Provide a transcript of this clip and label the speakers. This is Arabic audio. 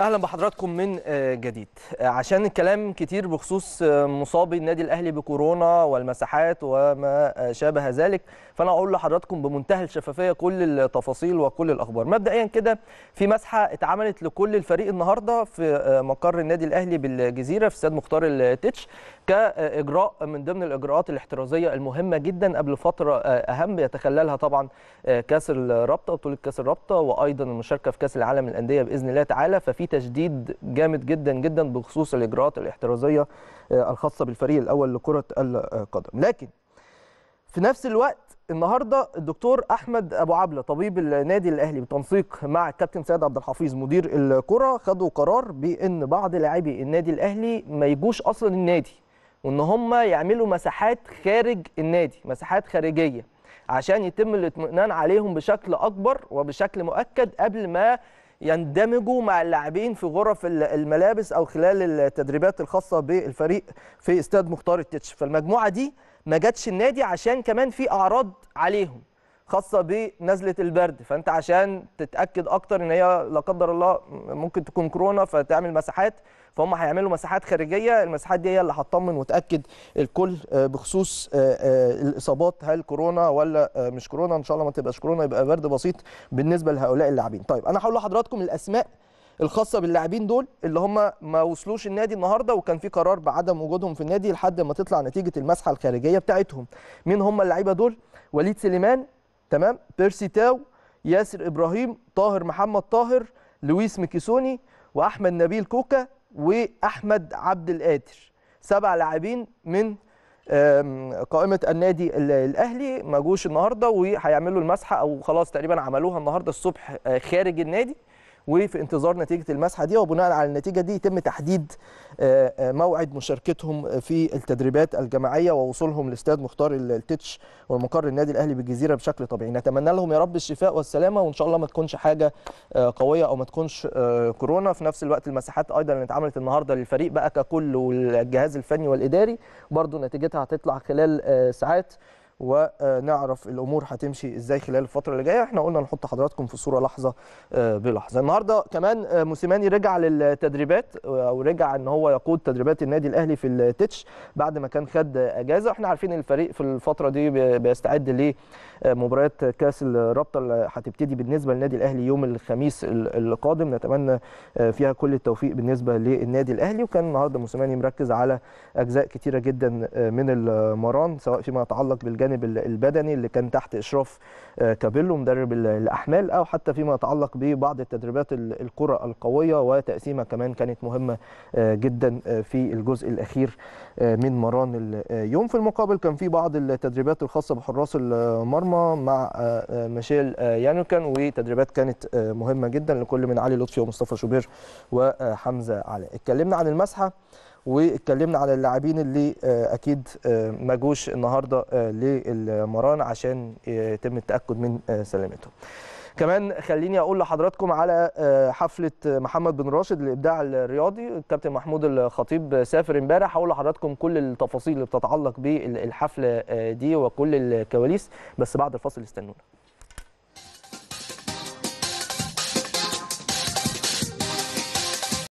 Speaker 1: اهلا بحضراتكم من آه، جديد آه، عشان الكلام كتير بخصوص آه، مصابي النادي الاهلي بكورونا والمساحات وما شابه ذلك فانا اقول لحضراتكم بمنتهى الشفافيه كل التفاصيل وكل الاخبار مبدئيا كده في مسحه اتعملت لكل الفريق النهارده في مقر النادي الاهلي بالجزيره في استاد مختار التتش كاجراء من ضمن الاجراءات الاحترازيه المهمه جدا قبل فتره اهم يتخللها طبعا كاس الرابطه بطوله كاس الرابطه وايضا المشاركه في كاس العالم للانديه باذن الله تعالى ففي تشديد جامد جدا جدا بخصوص الاجراءات الاحترازيه آه، الخاصه بالفريق الاول لكره القدم لكن في نفس الوقت النهارده الدكتور احمد ابو عبله طبيب النادي الاهلي بالتنسيق مع الكابتن سيد عبد الحفيظ مدير الكره خدوا قرار بان بعض لاعبي النادي الاهلي ما يجوش اصلا النادي وان هم يعملوا مساحات خارج النادي مساحات خارجيه عشان يتم الاطمئنان عليهم بشكل اكبر وبشكل مؤكد قبل ما يندمجوا مع اللاعبين في غرف الملابس او خلال التدريبات الخاصه بالفريق في استاد مختار التتش فالمجموعه دي ما جاتش النادي عشان كمان في اعراض عليهم خاصه بنزله البرد فانت عشان تتاكد اكتر ان هي لا قدر الله ممكن تكون كورونا فتعمل مساحات فهم هيعملوا مساحات خارجيه المساحات دي هي اللي هتطمن وتاكد الكل آه، بخصوص آه، آه، الاصابات هل كورونا ولا مش كورونا ان شاء الله ما تبقاش كورونا يبقى برد بسيط بالنسبه لهؤلاء اللاعبين طيب انا هقول لحضراتكم الاسماء الخاصه باللاعبين دول اللي هم ما وصلوش النادي النهارده وكان في قرار بعدم وجودهم في النادي لحد ما تطلع نتيجه المسحه الخارجيه بتاعتهم مين هم اللعيبه دول وليد سليمان تمام بيرسي تاو ياسر ابراهيم طاهر محمد طاهر لويس ميكيسوني واحمد نبيل كوكا واحمد عبد القادر سبع لاعبين من قائمه النادي الاهلي ما جوش النهارده وهيعملوا المسحه او خلاص تقريبا عملوها النهارده الصبح آه، خارج النادي وفي انتظار نتيجه المسحه دي وبناء على النتيجه دي يتم تحديد آه، آه، موعد مشاركتهم في التدريبات الجماعيه ووصولهم لاستاد مختار التتش والمقر النادي الاهلي بالجزيره بشكل طبيعي نتمنى لهم يا رب الشفاء والسلامه وان شاء الله ما تكونش حاجه آه، قويه او ما تكونش كورونا في نفس الوقت المساحات ايضا اللي اتعملت النهارده للفريق بقى ككل والجهاز الفني والاداري برضو نتيجتها هتطلع خلال ساعات ونعرف الامور هتمشي ازاي خلال الفتره اللي جايه احنا قلنا نحط حضراتكم في صوره لحظه آه، بلحظه النهارده كمان آه، موسيماني رجع للتدريبات آه، او رجع ان هو يقود تدريبات النادي الاهلي في التتش بعد ما كان خد اجازه احنا عارفين الفريق في الفتره دي بيستعد لمباريات كاس الرابطه اللي هتبتدي بالنسبه للنادي الاهلي يوم الخميس القادم نتمنى فيها كل التوفيق بالنسبه للنادي الاهلي وكان النهارده موسيماني مركز على اجزاء كتيره جدا من المران سواء فيما يتعلق بالجانب الجانب البدني اللي كان تحت اشراف آه، كابيلو مدرب الاحمال او حتى فيما يتعلق ببعض التدريبات الكره القويه وتقسيمها كمان كانت مهمه آه، جدا آه، في الجزء الاخير من مران اليوم في المقابل كان في بعض التدريبات الخاصه بحراس المرمى مع ميشيل يانوكان وتدريبات كانت مهمه جدا لكل من علي لطفي ومصطفى شوبير وحمزه علاء اتكلمنا عن المسحه واتكلمنا على اللاعبين اللي آه، اكيد آه، ما جوش النهارده آه، للمران عشان يتم التاكد من سلامتهم كمان خليني اقول لحضراتكم على حفله محمد بن راشد الابداع الرياضي الكابتن محمود الخطيب سافر امبارح هقول لحضراتكم كل التفاصيل اللي بتتعلق بالحفله دي وكل الكواليس بس بعد الفاصل استنونا